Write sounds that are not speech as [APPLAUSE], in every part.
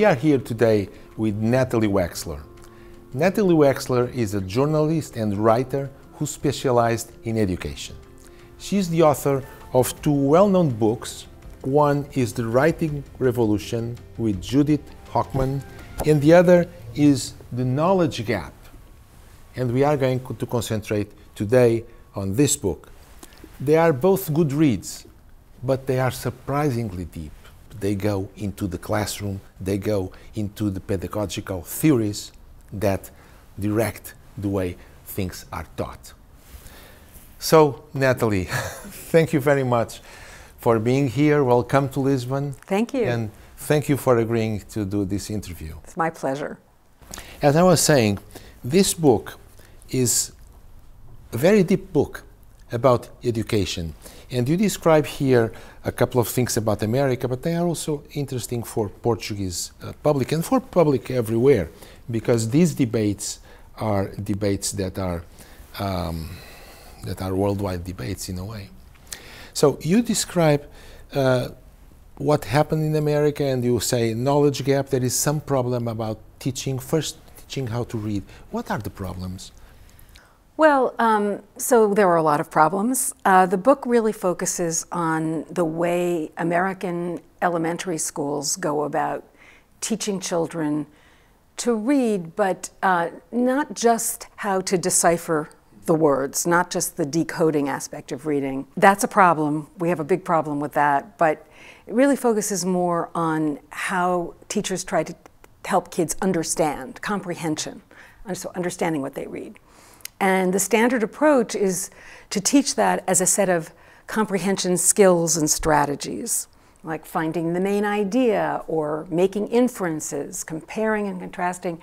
We are here today with Natalie Wexler. Natalie Wexler is a journalist and writer who specialized in education. She is the author of two well-known books. One is The Writing Revolution with Judith Hockman, and the other is The Knowledge Gap. And we are going to concentrate today on this book. They are both good reads, but they are surprisingly deep they go into the classroom, they go into the pedagogical theories that direct the way things are taught. So, Natalie, [LAUGHS] thank you very much for being here. Welcome to Lisbon. Thank you. And thank you for agreeing to do this interview. It's my pleasure. As I was saying, this book is a very deep book about education. And you describe here a couple of things about America, but they are also interesting for Portuguese uh, public and for public everywhere, because these debates are debates that are um, that are worldwide debates in a way. So you describe uh, what happened in America, and you say knowledge gap. There is some problem about teaching first teaching how to read. What are the problems? Well, um, so there were a lot of problems. Uh, the book really focuses on the way American elementary schools go about teaching children to read, but uh, not just how to decipher the words, not just the decoding aspect of reading. That's a problem. We have a big problem with that, but it really focuses more on how teachers try to help kids understand, comprehension, so understanding what they read. And the standard approach is to teach that as a set of comprehension skills and strategies, like finding the main idea or making inferences, comparing and contrasting.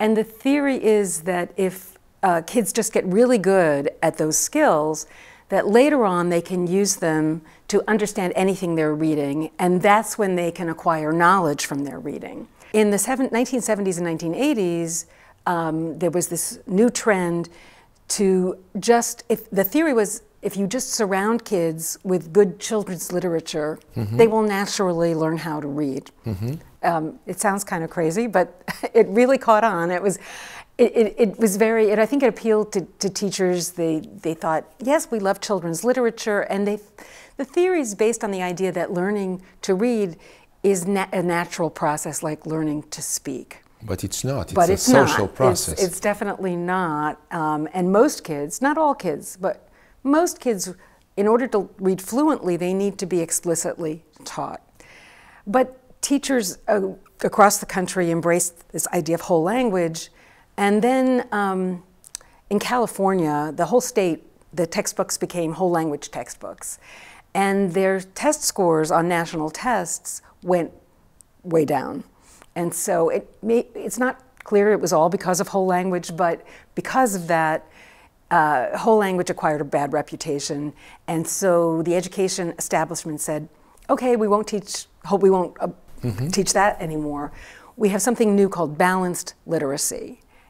And the theory is that if uh, kids just get really good at those skills, that later on they can use them to understand anything they're reading, and that's when they can acquire knowledge from their reading. In the 1970s and 1980s, um, there was this new trend to just if the theory was if you just surround kids with good children's literature, mm -hmm. they will naturally learn how to read. Mm -hmm. um, it sounds kind of crazy, but [LAUGHS] it really caught on. It was, it, it, it was very, and I think it appealed to, to, teachers. They they thought, yes, we love children's literature, and they, the theory is based on the idea that learning to read is na a natural process, like learning to speak. But it's not. It's but a it's social not. process. It's, it's, definitely not. Um, and most kids, not all kids, but most kids, in order to read fluently, they need to be explicitly taught. But teachers uh, across the country embraced this idea of whole language. And then um, in California, the whole state, the textbooks became whole language textbooks. And their test scores on national tests went way down. And so it may, it's not clear it was all because of whole language, but because of that, uh, whole language acquired a bad reputation. And so the education establishment said, okay, we won't teach, hope we won't uh, mm -hmm. teach that anymore. We have something new called balanced literacy,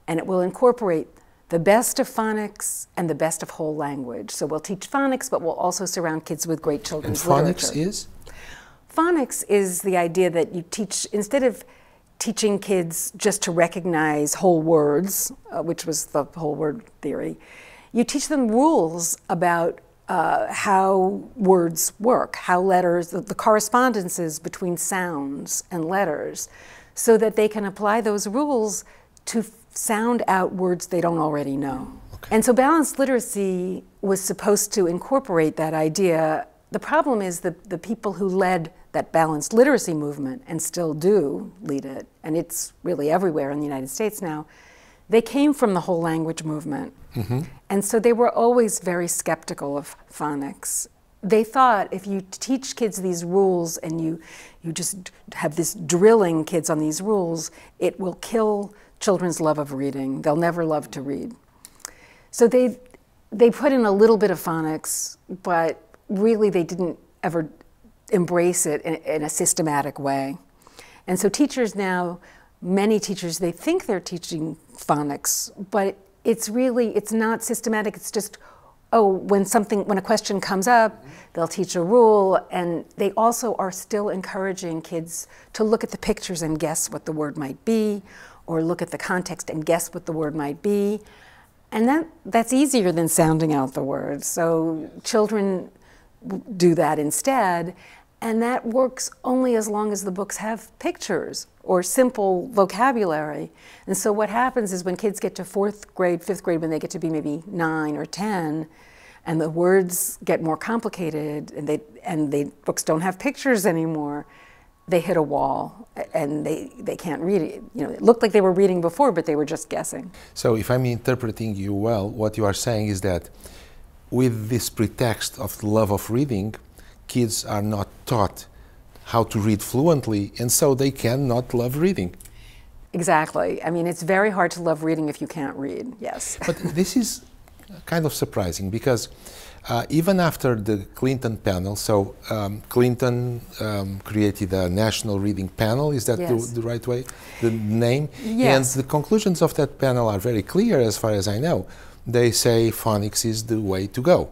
and it will incorporate the best of phonics and the best of whole language. So we'll teach phonics, but we'll also surround kids with great children's and phonics literature. is? Phonics is the idea that you teach, instead of teaching kids just to recognize whole words, uh, which was the whole word theory. You teach them rules about uh, how words work, how letters, the, the correspondences between sounds and letters, so that they can apply those rules to sound out words they don't already know. Okay. And so balanced literacy was supposed to incorporate that idea. The problem is that the people who led that balanced literacy movement and still do lead it, and it's really everywhere in the United States now, they came from the whole language movement. Mm -hmm. And so they were always very skeptical of phonics. They thought if you teach kids these rules and you, you just have this drilling kids on these rules, it will kill children's love of reading. They'll never love to read. So they, they put in a little bit of phonics, but really they didn't ever embrace it in, in a systematic way. And so teachers now, many teachers, they think they're teaching phonics, but it's really, it's not systematic, it's just oh, when something, when a question comes up, they'll teach a rule. And they also are still encouraging kids to look at the pictures and guess what the word might be, or look at the context and guess what the word might be. And that, that's easier than sounding out the word. So children do that instead. And that works only as long as the books have pictures or simple vocabulary. And so what happens is when kids get to fourth grade, fifth grade, when they get to be maybe nine or 10, and the words get more complicated and they and the books don't have pictures anymore, they hit a wall and they, they can't read it. You know, it looked like they were reading before, but they were just guessing. So if I'm interpreting you well, what you are saying is that with this pretext of love of reading, kids are not taught how to read fluently, and so they cannot love reading. Exactly. I mean, it's very hard to love reading if you can't read, yes. but this is kind of surprising because uh, even after the Clinton panel, so um, Clinton um, created a national reading panel, is that yes. the, the, right way, the name? Yes. And the conclusions of that panel are very clear as far as I know. They say phonics is the way to go.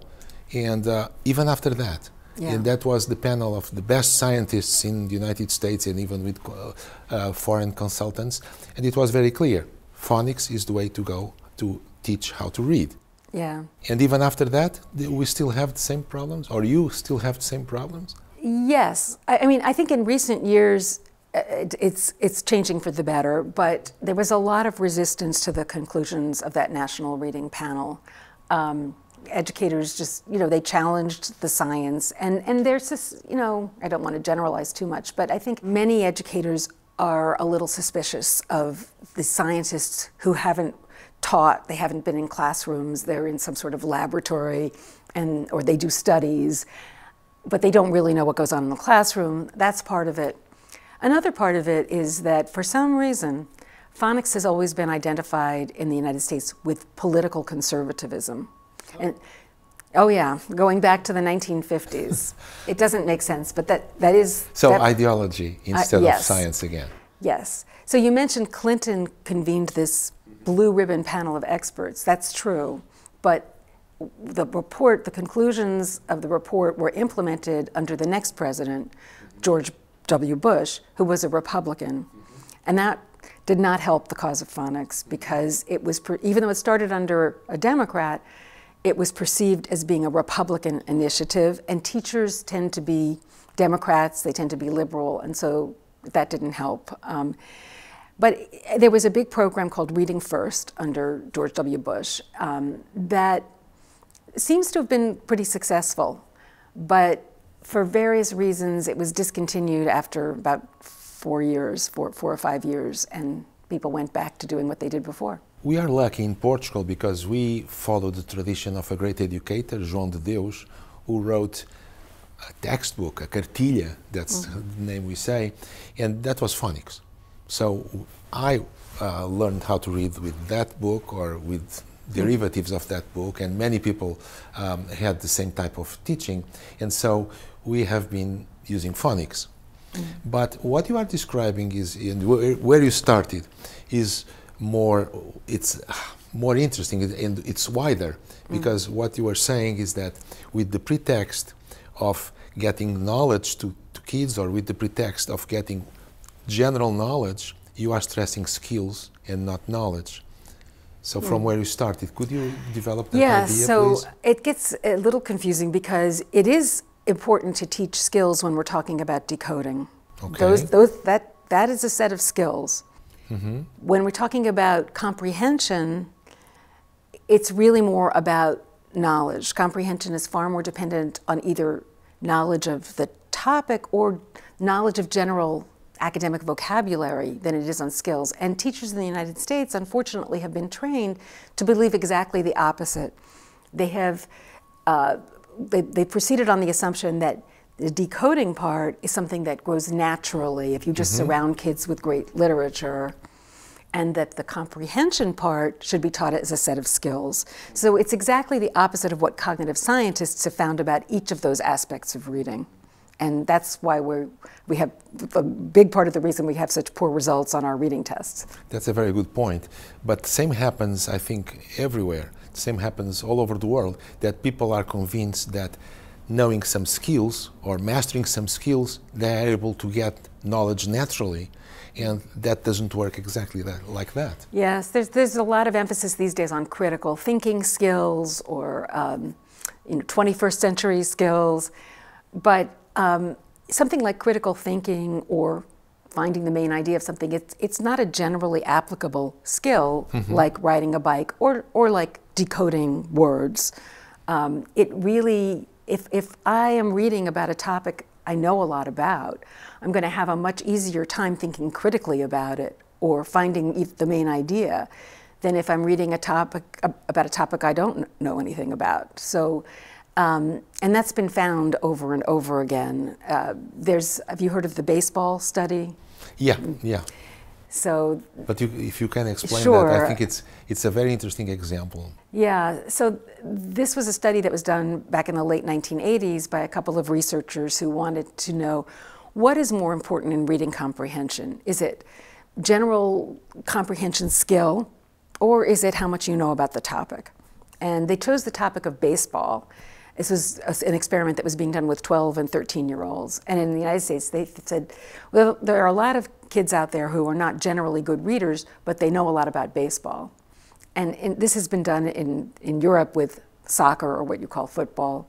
And uh, even after that, yeah. And that was the panel of the best scientists in the United States and even with uh, uh, foreign consultants. And it was very clear phonics is the way to go to teach how to read. Yeah. And even after that, we still have the same problems, or you still have the same problems? Yes. I, I mean, I think in recent years, uh, it, it's it's changing for the better, but there was a lot of resistance to the conclusions of that national reading panel. Um, educators just, you know, they challenged the science. And, and there's this, you know, I don't want to generalize too much, but I think many educators are a little suspicious of the scientists who haven't taught, they haven't been in classrooms, they're in some sort of laboratory, and, or they do studies, but they don't really know what goes on in the classroom. That's part of it. Another part of it is that for some reason, phonics has always been identified in the United States with political conservatism. And, oh yeah, going back to the 1950s. it doesn't make sense, but that, that is... So that, ideology instead uh, yes. of science again. Yes. So you mentioned Clinton convened this blue ribbon panel of experts. That's true. But the report, the conclusions of the report were implemented under the next president, George W. Bush, who was a Republican. And that did not help the cause of phonics because it was, even though it started under a Democrat, it was perceived as being a Republican initiative, and teachers tend to be Democrats, they tend to be liberal, and so that didn't help. Um, but there was a big program called Reading First under George W. Bush um, that seems to have been pretty successful, but for various reasons, it was discontinued after about four years, four, four or five years, and people went back to doing what they did before. We are lucky in Portugal because we follow the tradition of a great educator, João de Deus, who wrote a textbook, a cartilha, that's mm -hmm. the name we say, and that was phonics. So I uh, learned how to read with that book or with derivatives of that book, and many people um, had the same type of teaching, and so we have been using phonics. Mm. But what you are describing is, and where, where you started, is more it's [SIGHS] more interesting and it's wider mm. because mm. what you were saying is that with the pretext of getting knowledge to, to kids or with the pretext of getting general knowledge you are stressing skills and not knowledge so hmm. from where you started, could you develop that yeah, idea, so please? it gets a little confusing because it is important to teach skills when we're talking about decoding. Okay. Those, those, that, that is a set of skills. Mm -hmm. When we're talking about comprehension, it's really more about knowledge. Comprehension is far more dependent on either knowledge of the topic or knowledge of general academic vocabulary than it is on skills. And teachers in the United States, unfortunately, have been trained to believe exactly the opposite. They have uh, they, they proceeded on the assumption that the decoding part is something that grows naturally if you just mm-hmm. surround kids with great literature and that the comprehension part should be taught as a set of skills. So it's exactly the opposite of what cognitive scientists have found about each of those aspects of reading. And that's why we're, we have a big part of the reason we have such poor results on our reading tests. That's a very good point. But same happens, I think, everywhere. Same happens all over the world that people are convinced that knowing some skills or mastering some skills, they are able to get knowledge naturally. And that doesn't work exactly that, like that. Yes, there's, there's a lot of emphasis these days on critical thinking skills or um, you know, 21st century skills. But um, something like critical thinking or finding the main idea of something, it's, it's not a generally applicable skill mm -hmm. like riding a bike or, or like decoding words. Um, it really if, if I am reading about a topic I know a lot about, I'm going to have a much easier time thinking critically about it or finding the main idea than if I'm reading a topic about a topic I don't know anything about. So, um, and that's been found over and over again. Uh, there's, have you heard of the baseball study? Yeah, yeah. So, but you, if you can explain sure. that, I think it's it's a very interesting example. Yeah. So this was a study that was done back in the late 1980s by a couple of researchers who wanted to know what is more important in reading comprehension. Is it general comprehension skill, or is it how much you know about the topic? And they chose the topic of baseball this was an experiment that was being done with 12 and 13 year olds. And in the United States, they said, well, there are a lot of kids out there who are not generally good readers, but they know a lot about baseball. And in, this has been done in, in Europe with soccer or what you call football.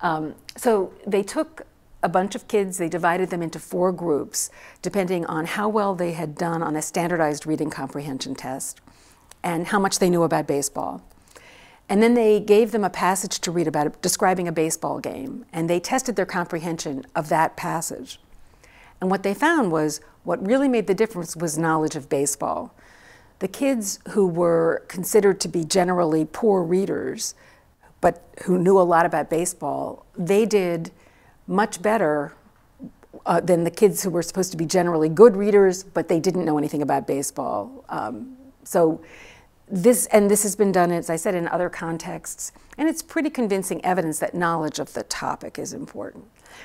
Um, so they took a bunch of kids, they divided them into four groups, depending on how well they had done on a standardized reading comprehension test and how much they knew about baseball. And then they gave them a passage to read about describing a baseball game, and they tested their comprehension of that passage. And what they found was what really made the difference was knowledge of baseball. The kids who were considered to be generally poor readers, but who knew a lot about baseball, they did much better uh, than the kids who were supposed to be generally good readers, but they didn't know anything about baseball. Um, so this and this has been done as i said in other contexts and it's pretty convincing evidence that knowledge of the topic is important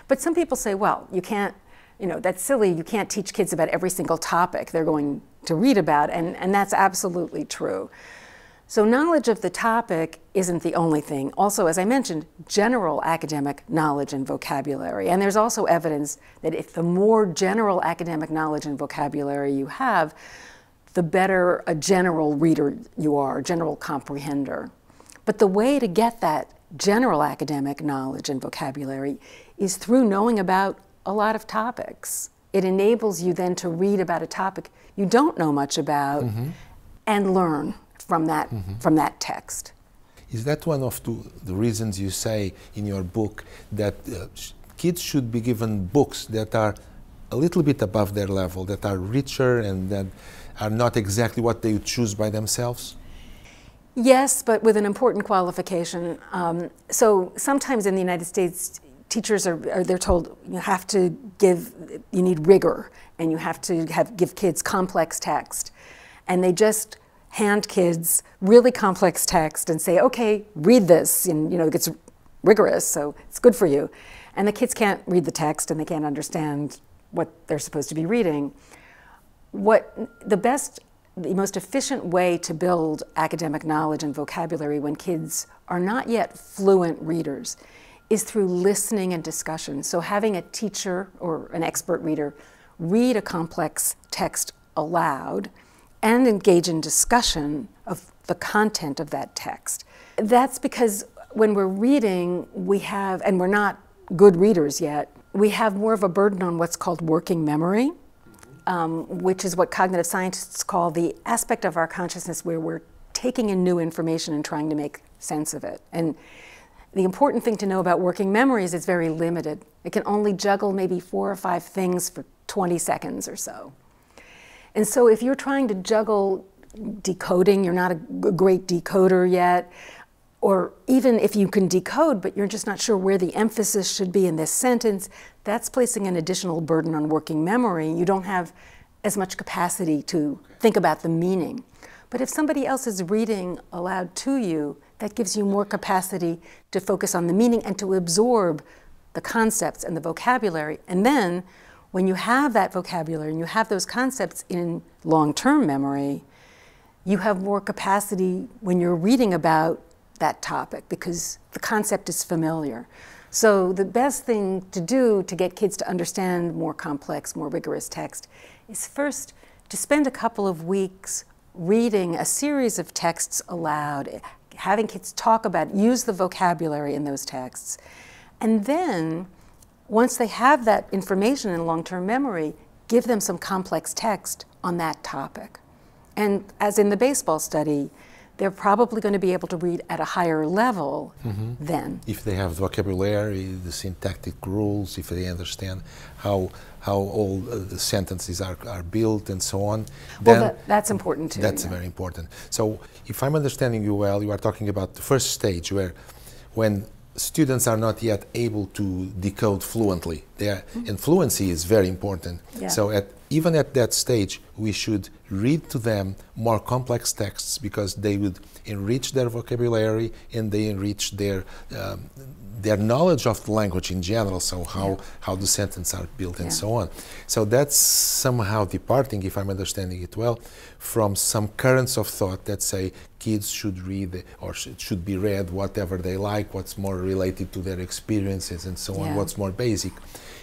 but some people say well you can't you know that's silly you can't teach kids about every single topic they're going to read about and, and that's absolutely true so knowledge of the topic isn't the only thing also as i mentioned general academic knowledge and vocabulary and there's also evidence that if the more general academic knowledge and vocabulary you have the better a general reader you are, general comprehender. But the way to get that general academic knowledge and vocabulary is through knowing about a lot of topics. It enables you then to read about a topic you don't know much about mm -hmm. and learn from that, mm -hmm. from that text. Is that one of the, reasons you say in your book that uh, kids should be given books that are a little bit above their level, that are richer and that are not exactly what they choose by themselves? Yes, but with an important qualification. Um, so sometimes in the United States, teachers are, are, they're told you have to give you need rigor and you have to have give kids complex text and they just hand kids really complex text and say okay read this and you know it gets rigorous so it's good for you and the kids can't read the text and they can't understand what they're supposed to be reading what the best the most efficient way to build academic knowledge and vocabulary when kids are not yet fluent readers is through listening and discussion. So having a teacher or an expert reader read a complex text aloud and engage in discussion of the content of that text. That's because when we're reading, we have, and we're not good readers yet, we have more of a burden on what's called working memory um, which is what cognitive scientists call the aspect of our consciousness where we're taking in new information and trying to make sense of it. And the important thing to know about working memory is it's very limited. It can only juggle maybe four or five things for 20 seconds or so. And so if you're trying to juggle decoding, you're not a great decoder yet, or even if you can decode, but you're just not sure where the emphasis should be in this sentence, that's placing an additional burden on working memory. You don't have as much capacity to think about the meaning. But if somebody else is reading aloud to you, that gives you more capacity to focus on the meaning and to absorb the concepts and the vocabulary. And then when you have that vocabulary and you have those concepts in long term memory, you have more capacity when you're reading about that topic because the concept is familiar. So the best thing to do to get kids to understand more complex, more rigorous text is first to spend a couple of weeks reading a series of texts aloud, having kids talk about, use the vocabulary in those texts. And then, once they have that information in long-term memory, give them some complex text on that topic. And as in the baseball study, they're probably going to be able to read at a higher level mm -hmm. then. If they have the vocabulary, the syntactic rules, if they understand how how all uh, the sentences are, are built and so on. Well, that, that's important too. That's yeah. very important. So if I'm understanding you well, you are talking about the first stage where when students are not yet able to decode fluently. Their mm -hmm. and fluency is very important. Yeah. So at even at that stage, we should read to them more complex texts because they would enrich their vocabulary and they enrich their um, their knowledge of the language in general. So how yeah. how the sentences are built yeah. and so on. So that's somehow departing, if I'm understanding it well, from some currents of thought that say kids should read or should be read whatever they like, what's more related to their experiences and so yeah. on, what's more basic.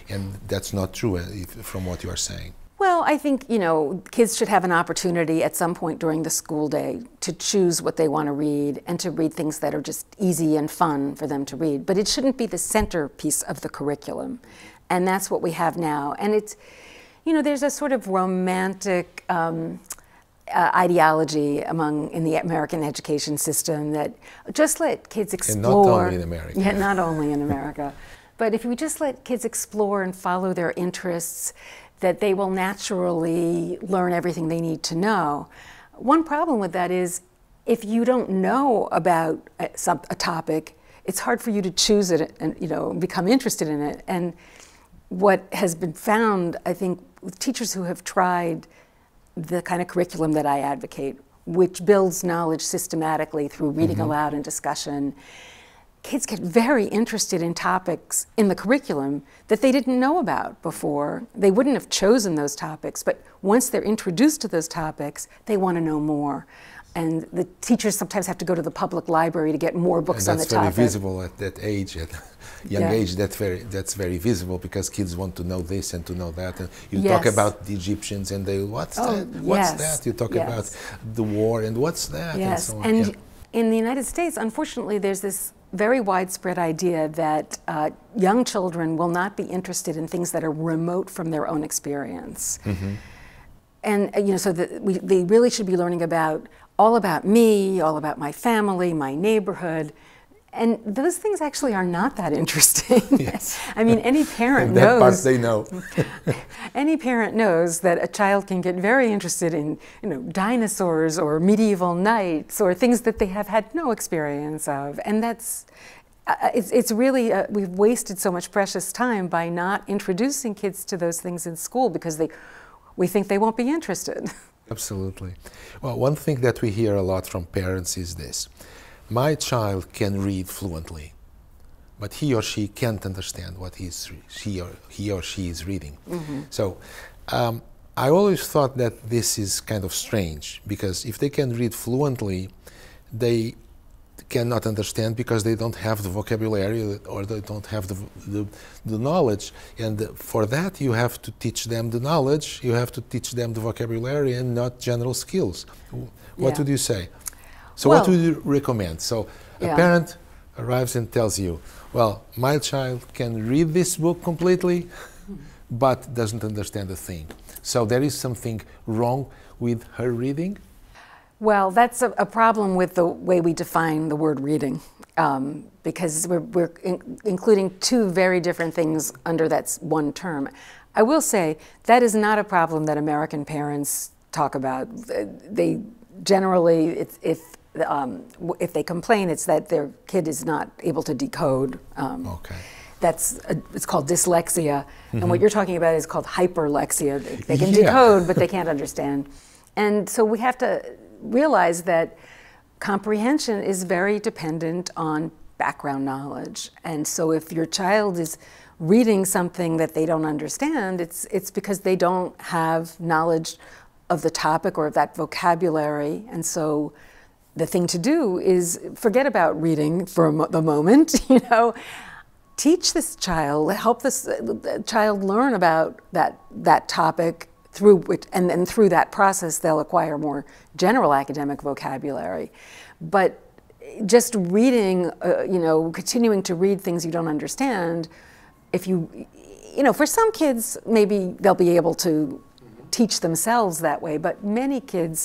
And that's not true uh, from what you are saying. Well, I think, you know, kids should have an opportunity at some point during the school day to choose what they want to read and to read things that are just easy and fun for them to read. But it shouldn't be the centerpiece of the curriculum. And that's what we have now. And it's, you know, there's a sort of romantic um, uh, ideology among in the American education system that just let kids explore. And not only in America. Yeah, not only in America. [LAUGHS] but if we just let kids explore and follow their interests, that they will naturally learn everything they need to know. One problem with that is if you don't know about a, uh, some, a topic, it's hard for you to choose it and you know become interested in it. And what has been found, I think, with teachers who have tried the kind of curriculum that I advocate, which builds knowledge systematically through reading mm -hmm. aloud and discussion. Kids get very interested in topics in the curriculum that they didn't know about before. They wouldn't have chosen those topics, but once they're introduced to those topics, they want to know more and the teachers sometimes have to go to the public library to get more books on the topic. That's very visible at that age, at [LAUGHS] young yeah. age. That's very that's very visible because kids want to know this and to know that. And you yes. talk about the Egyptians and they what's oh, that? What's yes. that? You talk yes. about the war and what's that? Yes, and, so and yeah. in the United States, unfortunately, there's this very widespread idea that uh, young children will not be interested in things that are remote from their own experience. Mm -hmm and uh, you know, so the, we, they really should be learning about all about me, all about my family, my neighborhood. And those things actually are not that [LAUGHS] interesting. Yes. I mean, any parent [LAUGHS] that knows. Part they know. [LAUGHS] any parent knows that a child can get very interested in, you know, dinosaurs or medieval knights or things that they have had no experience of, and that's. Uh, uh it's, it's really, uh, we've wasted so much precious time by not introducing kids to those things in school because they, we think they won't be interested. Absolutely. Well, one thing that we hear a lot from parents is this my child can read fluently, but he or she can't understand what he's, she or, he or she is reading. Mm -hmm. So um, I always thought that this is kind of strange because if they can read fluently, they cannot understand because they don't have the vocabulary or they don't have the, the, the, knowledge. And for that, you have to teach them the knowledge, you have to teach them the vocabulary and not general skills. What yeah. would you say? So, well, what would you recommend? So, yeah. a parent arrives and tells you, Well, my child can read this book completely, but doesn't understand a thing. So, there is something wrong with her reading well, that's a, a, problem with the way we define the word reading, um, because we're, we're in, including two very different things under that one term. I will say that is not a problem that American parents talk about. They generally, if um, if they complain, it's that their kid is not able to decode. Um, okay that's a, it's called dyslexia, mm -hmm. and what mm-hmm. you're talking about is called hyperlexia. They, they can yeah. decode, but they can't understand, and so we have to realize that comprehension is very dependent on background knowledge. And so if your child is reading something that they don't understand, it's, it's because they don't have knowledge of the topic or of that vocabulary. And so the thing to do is forget about reading for mo the moment, [LAUGHS] you know. Teach this child, help this uh, child learn about that, that topic through which, and then through that process, they'll acquire more general academic vocabulary. But just reading, uh, you know, continuing to read things you don't understand, if you, you know, for some kids, maybe they'll be able to mm -hmm. teach themselves that way, but many kids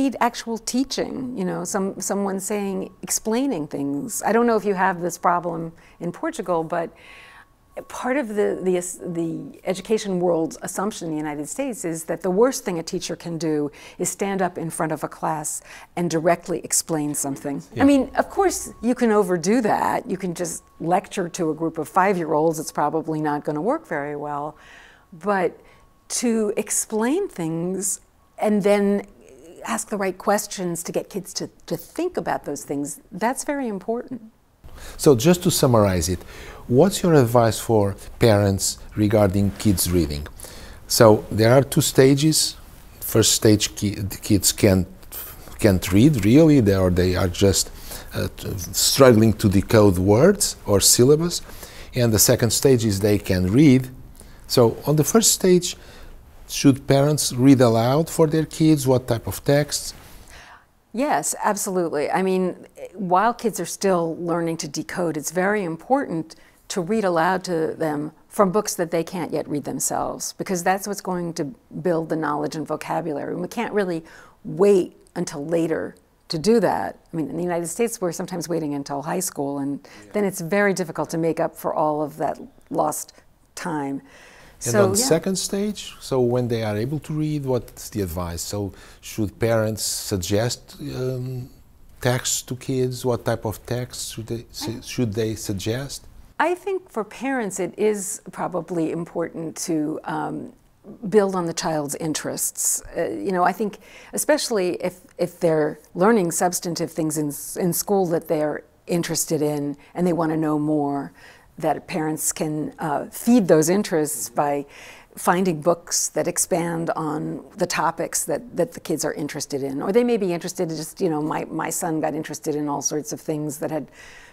need actual teaching, you know, some, someone saying, explaining things. I don't know if you have this problem in Portugal, but part of the, the, the, education world's assumption in the United States is that the worst thing a teacher can do is stand up in front of a class and directly explain something. Yeah. I mean, of course, you can overdo that. You can just lecture to a group of five year olds, it's probably not going to work very well. But to explain things and then ask the right questions to get kids to, to think about those things, that's very important. So, just to summarize it, What's your advice for parents regarding kids reading? So there are two stages. First stage, ki the kids can't can't read really, they, or they are just uh, struggling to decode words or syllables. And the second stage is they can read. So on the first stage, should parents read aloud for their kids? What type of texts? Yes, absolutely. I mean, while kids are still learning to decode, it's very important to read aloud to them from books that they can't yet read themselves, because that's what's going to build the knowledge and vocabulary. And we can't really wait until later to do that. I mean, in the United States, we're sometimes waiting until high school, and yeah. then it's very difficult to make up for all of that lost time. And so, on yeah. second stage, so when they are able to read, what's the advice? So should parents suggest um, texts to kids? What type of texts should they, should they suggest? I think for parents, it is probably important to um, build on the child's interests. Uh, you know, I think especially if if they're learning substantive things in in school that they're interested in and they want to know more, that parents can uh, feed those interests by finding books that expand on the topics that, that the kids are interested in or they may be interested in just you know my, my son got interested in all sorts of things that had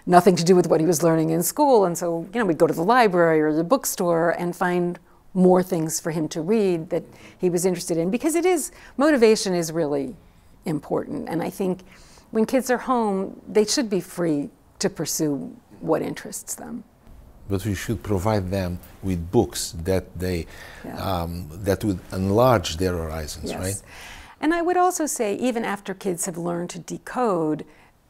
nothing to do with what he was learning in school. And so, you know, we'd go to the library or the bookstore and find more things for him to read that he was interested in because it is, motivation is really important. And I think when kids are home, they should be free to pursue what interests them. But we should provide them with books that they, yeah. um, that would enlarge their horizons, yes. right? And I would also say, even after kids have learned to decode,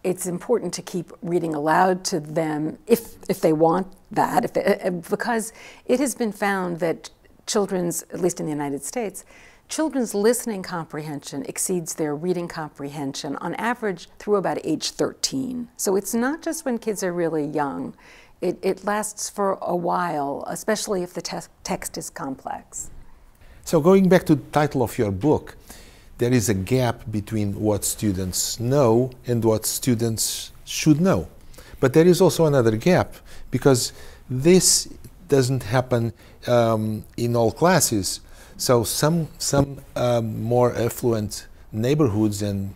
it's important to keep reading aloud to them if if they want that, eh, eh, because it has been found that children's, at least in the United States, children's listening comprehension exceeds their reading comprehension on average through about age 13. So it's not just when kids are really young. It, it lasts for a while, especially if the te text is complex. So going back to the title of your book, there is a gap between what students know and what students should know. But there is also another gap because this doesn't happen um, in all classes. So some some um, more affluent neighborhoods and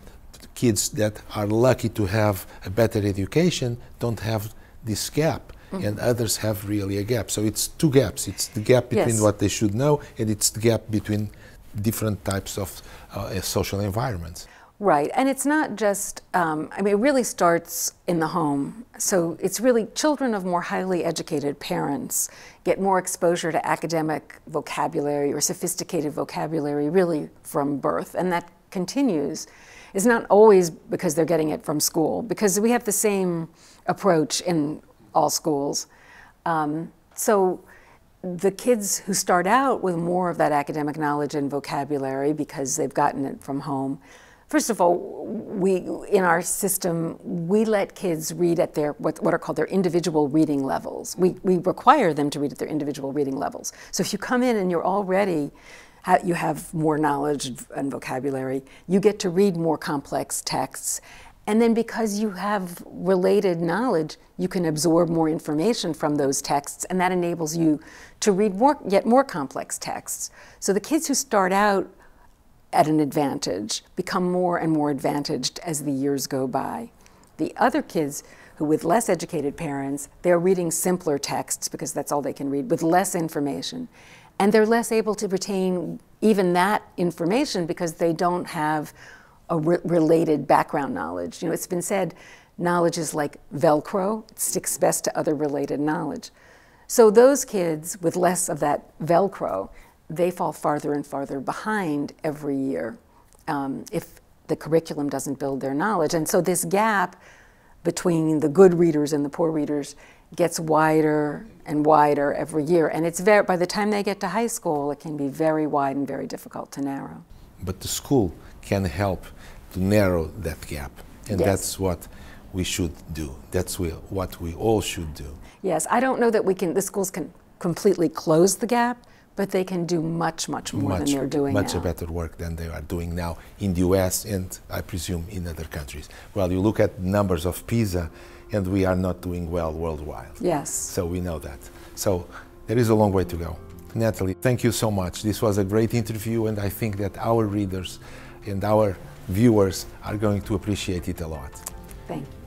kids that are lucky to have a better education don't have this gap. Mm. and others have really a gap. So it's two gaps. It's the gap between yes. what they should know, and it's the gap between different types of uh, social environments. Right, and it's not just, um, I mean, it really starts in the home. So it's really children of more highly educated parents get more exposure to academic vocabulary or sophisticated vocabulary really from birth, and that continues. It's not always because they're getting it from school, because we have the same approach in all schools. Um, so the kids who start out with more of that academic knowledge and vocabulary because they've gotten it from home, first of all, we in our system we let kids read at their what, what, are called their individual reading levels. We we require them to read at their individual reading levels. So if you come in and you're already you have more knowledge and vocabulary, you get to read more complex texts and then because you have related knowledge, you can absorb more information from those texts, and that enables you to read more, yet more complex texts. So the kids who start out at an advantage become more and more advantaged as the years go by. The other kids who, with less educated parents, they're reading simpler texts because that's all they can read, with less information. And they're less able to retain even that information because they don't have a re related background knowledge. You know, it's been said knowledge is like Velcro, it sticks best to other related knowledge. So those kids with less of that Velcro, they fall farther and farther behind every year um, if the curriculum doesn't build their knowledge. And so this gap between the good readers and the poor readers gets wider and wider every year. And it's very, by the time they get to high school, it can be very wide and very difficult to narrow. But the school can help to narrow that gap. And yes. that's what we should do. That's what we all should do. Yes, I don't know that we can, the schools can completely close the gap, but they can do much, much more much, than they're doing much now. better work than they are doing now in the US and I presume in other countries. Well, you look at numbers of PISA and we are not doing well worldwide. Yes. So we know that. So there is a long way to go. Natalie, thank you so much. This was a great interview and I think that our readers and our viewers are going to appreciate it a lot. Thank you.